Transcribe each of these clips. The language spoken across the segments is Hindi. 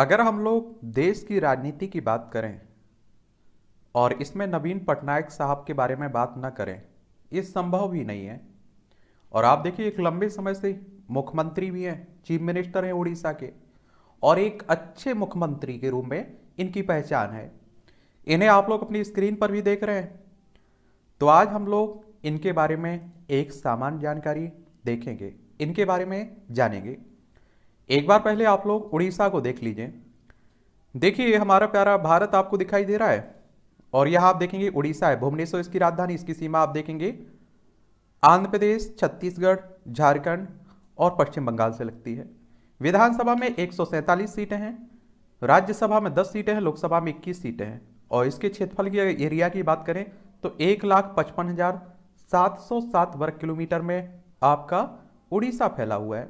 अगर हम लोग देश की राजनीति की बात करें और इसमें नवीन पटनायक साहब के बारे में बात ना करें ये संभव भी नहीं है और आप देखिए एक लंबे समय से मुख्यमंत्री भी हैं चीफ मिनिस्टर हैं उड़ीसा के और एक अच्छे मुख्यमंत्री के रूप में इनकी पहचान है इन्हें आप लोग अपनी स्क्रीन पर भी देख रहे हैं तो आज हम लोग इनके बारे में एक सामान्य जानकारी देखेंगे इनके बारे में जानेंगे एक बार पहले आप लोग उड़ीसा को देख लीजिए देखिए हमारा प्यारा भारत आपको दिखाई दे रहा है और यह आप देखेंगे उड़ीसा है भुवनेश्वर इसकी राजधानी इसकी सीमा आप देखेंगे आंध्र प्रदेश छत्तीसगढ़ झारखंड और पश्चिम बंगाल से लगती है विधानसभा में एक सीटें हैं राज्यसभा में 10 सीटें हैं लोकसभा में 21 सीटें हैं और इसके क्षेत्रफल की एरिया की बात करें तो एक लाख पचपन हजार सात सौ सात वर्ग किलोमीटर में आपका उड़ीसा फैला हुआ है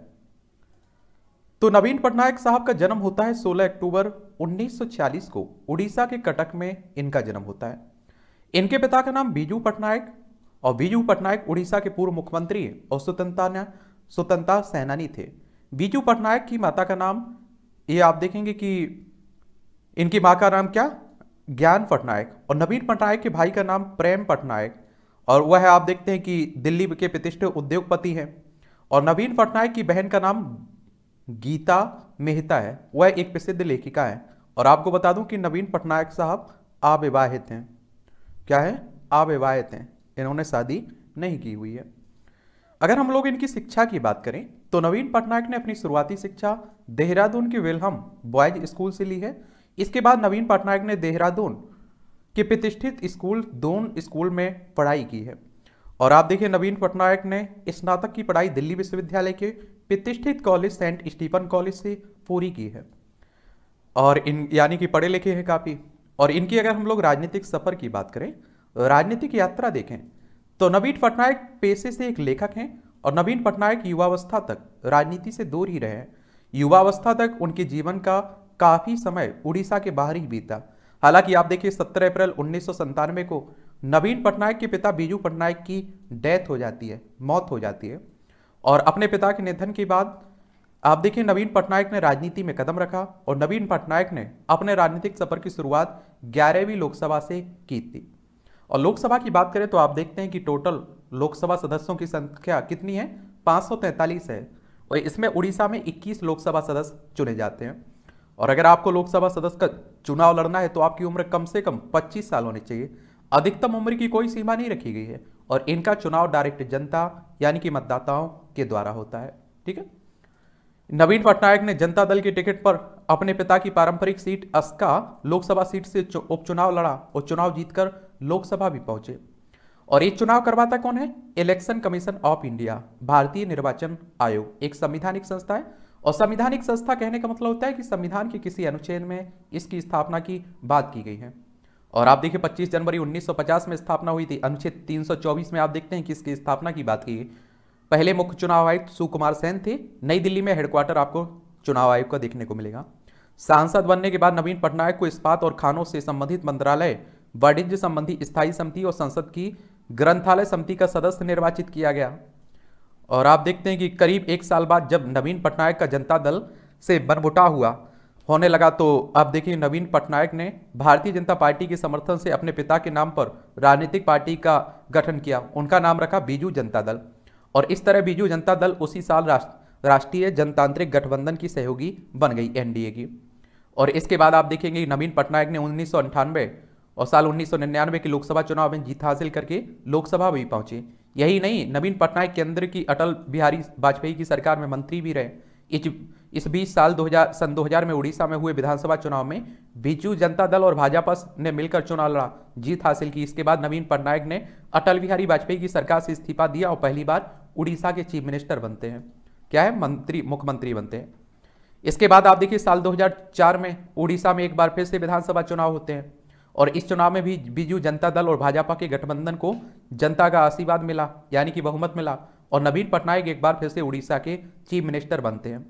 तो नवीन पटनायक साहब का जन्म होता है 16 अक्टूबर 1940 को उड़ीसा के कटक में इनका जन्म होता है इनके पिता का नाम बीजू पटनायक और बीजू पटनायक उड़ीसा के पूर्व मुख्यमंत्री और स्वतंत्रता स्वतंत्रता सेनानी थे बीजू पटनायक की माता का नाम ये आप देखेंगे कि इनकी माँ का नाम क्या ज्ञान पटनायक और नवीन पटनायक के भाई का नाम प्रेम पटनायक और वह आप देखते हैं कि दिल्ली के प्रतिष्ठित उद्योगपति हैं और नवीन पटनायक की बहन का नाम गीता मेहता है वह एक प्रसिद्ध लेखिका है और आपको बता दूं कि नवीन पटनायक साहब अविवाहित हैं क्या है अविवाहित हैं इन्होंने शादी नहीं की हुई है अगर हम लोग इनकी शिक्षा की बात करें तो नवीन पटनायक ने अपनी शुरुआती शिक्षा देहरादून के विलहम बॉयज स्कूल से ली है इसके बाद नवीन पटनायक ने देहरादून के प्रतिष्ठित स्कूल दोन स्कूल में पढ़ाई की है और आप देखिए नवीन पटनायक ने स्नातक की पढ़ाई दिल्ली विश्वविद्यालय के प्रतिष्ठित कॉलेज सेंट स्टीफन कॉलेज से पूरी की है और इन यानी कि पढ़े लिखे हैं काफ़ी और इनकी अगर हम लोग राजनीतिक सफ़र की बात करें राजनीतिक यात्रा देखें तो नवीन पटनायक पेशे से एक लेखक हैं और नवीन पटनायक युवावस्था तक राजनीति से दूर ही रहे हैं युवावस्था तक उनके जीवन का काफ़ी समय उड़ीसा के बाहर ही बीता हालांकि आप देखिए 17 अप्रैल उन्नीस को नवीन पटनायक के पिता बीजू पटनायक की डेथ हो जाती है मौत हो जाती है और अपने पिता के निधन के बाद आप देखिए नवीन पटनायक ने राजनीति में कदम रखा और नवीन पटनायक ने अपने राजनीतिक सफर की शुरुआत ग्यारहवीं लोकसभा से की थी और लोकसभा की बात करें तो आप देखते हैं कि टोटल लोकसभा सदस्यों की संख्या कितनी है पाँच है और इसमें उड़ीसा में इक्कीस लोकसभा सदस्य चुने जाते हैं और अगर आपको लोकसभा सदस्य का चुनाव लड़ना है तो आपकी उम्र कम से कम पच्चीस साल होनी चाहिए अधिकतम उम्र की कोई सीमा नहीं रखी गई है और इनका चुनाव डायरेक्ट जनता यानी कि मतदाताओं के द्वारा होता है ठीक है नवीन पटनायक ने जनता दल की टिकट पर अपने पिता की पारंपरिक सीट अस्का लोकसभा सीट से उपचुनाव लड़ा और चुनाव जीतकर लोकसभा भी पहुंचे और ये चुनाव करवाता कौन है इलेक्शन कमीशन ऑफ इंडिया भारतीय निर्वाचन आयोग एक संविधानिक संस्था है और संविधानिक संस्था कहने का मतलब होता है कि संविधान के किसी अनुच्छेद में इसकी स्थापना की बात की गई है और आप देखिए 25 जनवरी 1950 में स्थापना हुई थी अनुच्छेद 324 में आप देखते हैं किसकी स्थापना की बात की पहले मुख्य चुनाव आयुक्त सुकुमार सेन थे नई दिल्ली में हेडक्वार्टर आपको चुनाव आयोग का देखने को मिलेगा सांसद बनने के बाद नवीन पटनायक को इस्पात और खानों से संबंधित मंत्रालय वाणिज्य संबंधी स्थायी समिति और संसद की ग्रंथालय समिति का सदस्य निर्वाचित किया गया और आप देखते हैं कि करीब एक साल बाद जब नवीन पटनायक का जनता दल से बनबुटा हुआ होने लगा तो आप देखिए नवीन पटनायक ने भारतीय जनता पार्टी के समर्थन से अपने पिता के नाम पर राजनीतिक पार्टी का गठन किया उनका नाम रखा बीजू जनता दल और इस तरह बीजू जनता दल उसी साल राष्ट्रीय जनतांत्रिक गठबंधन की सहयोगी बन गई एनडीए की और इसके बाद आप देखेंगे नवीन पटनायक ने उन्नीस और साल उन्नीस के लोकसभा चुनाव में जीत हासिल करके लोकसभा भी पहुंचे यही नहीं नवीन पटनायक केंद्र की अटल बिहारी वाजपेयी की सरकार में मंत्री भी रहे इस बीच साल 2000 सन 2000 में उड़ीसा में हुए विधानसभा चुनाव में बीजू जनता दल और भाजपा ने मिलकर चुनाव लड़ा जीत हासिल की इसके बाद नवीन पटनायक ने अटल बिहारी वाजपेयी की सरकार से इस्तीफा दिया और पहली बार उड़ीसा के चीफ मिनिस्टर बनते हैं क्या है मंत्री मुख्यमंत्री बनते हैं इसके बाद आप देखिए साल 2004 में उड़ीसा में एक बार फिर से विधानसभा चुनाव होते हैं और इस चुनाव में भी बीजू जनता दल और भाजपा के गठबंधन को जनता का आशीर्वाद मिला यानी कि बहुमत मिला और नवीन पटनायक एक बार फिर से उड़ीसा के चीफ मिनिस्टर बनते हैं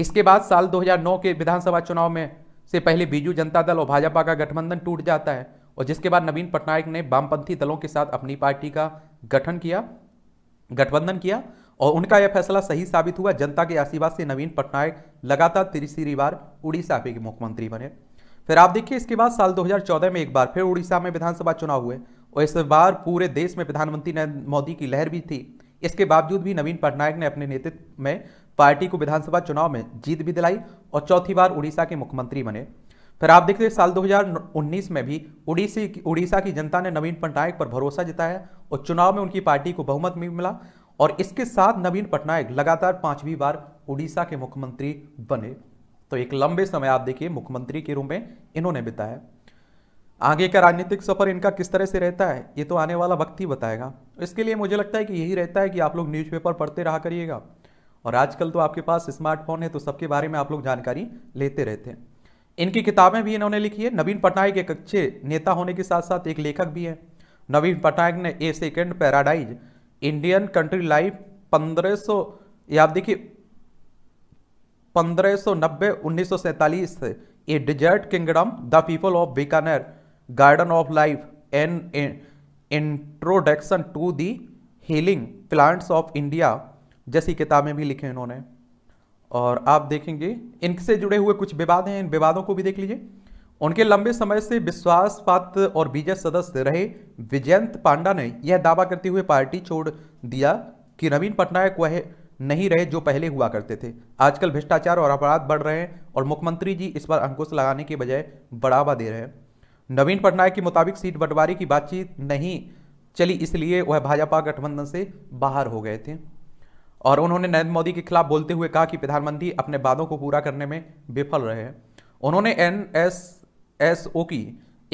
इसके बाद साल 2009 के विधानसभा चुनाव में से पहले बीजू जनता दल और भाजपा का गठबंधन टूट जाता है और जिसके बाद नवीन पटनायक ने वामपंथी दलों के साथ अपनी पार्टी का गठन किया गठबंधन किया और उनका यह फैसला सही साबित हुआ जनता के आशीर्वाद से नवीन पटनायक लगातार तीसरी बार उड़ीसा के मुख्यमंत्री बने फिर आप देखिए इसके बाद साल 2014 में एक बार फिर उड़ीसा में विधानसभा चुनाव हुए और इस बार पूरे देश में प्रधानमंत्री नरेंद्र मोदी की लहर भी थी इसके बावजूद भी नवीन पटनायक ने अपने नेतृत्व में पार्टी को विधानसभा चुनाव में जीत भी दिलाई और चौथी बार उड़ीसा के मुख्यमंत्री बने फिर आप देखते हैं साल 2019 में भी उड़ीसी उड़ीसा की जनता ने नवीन पटनायक पर भरोसा जताया और चुनाव में उनकी पार्टी को बहुमत भी मिला और इसके साथ नवीन पटनायक लगातार पांचवीं बार उड़ीसा के मुख्यमंत्री बने तो एक लंबे समय आप देखिए मुख्यमंत्री के रूप में इन्होंने बिताया आगे का राजनीतिक सफर इनका किस तरह से रहता है ये तो आने वाला वक्त ही बताएगा इसके लिए मुझे लगता है कि यही रहता है कि आप लोग न्यूज़पेपर पढ़ते रहा करिएगा और आजकल तो आपके पास स्मार्टफोन है तो सबके बारे में आप लोग जानकारी लेते रहते हैं इनकी किताबें भी इन्होंने लिखी है नवीन पटनायक एक अच्छे नेता होने के साथ साथ एक लेखक भी है नवीन पटनायक ने a second paradise Indian country life पंद्रह सौ आप देखिए पंद्रह सौ नब्बे उन्नीस सौ सैंतालीस a desert kingdom the people of Bikaner garden of life an introduction to the healing plants of India जैसी किताबें भी लिखे उन्होंने और आप देखेंगे इनसे जुड़े हुए कुछ विवाद हैं इन विवादों को भी देख लीजिए उनके लंबे समय से विश्वास पात्र और बीजे सदस्य रहे विजयंत पांडा ने यह दावा करते हुए पार्टी छोड़ दिया कि नवीन पटनायक वह नहीं रहे जो पहले हुआ करते थे आजकल भ्रष्टाचार और अपराध बढ़ रहे हैं और मुख्यमंत्री जी इस पर अंकुश लगाने के बजाय बढ़ावा दे रहे हैं नवीन पटनायक के मुताबिक सीट बंटवारे की बातचीत नहीं चली इसलिए वह भाजपा गठबंधन से बाहर हो गए थे और उन्होंने नरेंद्र मोदी के खिलाफ बोलते हुए कहा कि प्रधानमंत्री अपने वादों को पूरा करने में विफल रहे हैं उन्होंने एन एस एस ओ की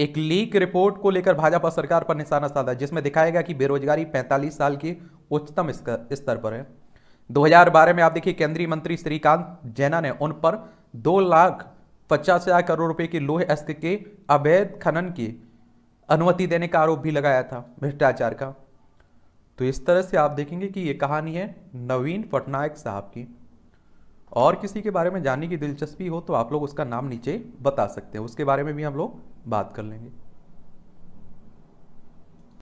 एक लीक रिपोर्ट को लेकर भाजपा सरकार पर निशाना साधा जिसमें दिखाया गया कि बेरोजगारी 45 साल के उच्चतम स्तर पर है 2012 में आप देखिए केंद्रीय मंत्री श्रीकांत जैना ने उन पर दो लाख पचास हजार करोड़ रुपए के लोहे अस्त के अवैध खनन की अनुमति देने का आरोप भी लगाया था भ्रष्टाचार का तो इस तरह से आप देखेंगे कि ये कहानी है नवीन पटनायक साहब की और किसी के बारे में जानने की दिलचस्पी हो तो आप लोग उसका नाम नीचे बता सकते हैं उसके बारे में भी हम लोग बात कर लेंगे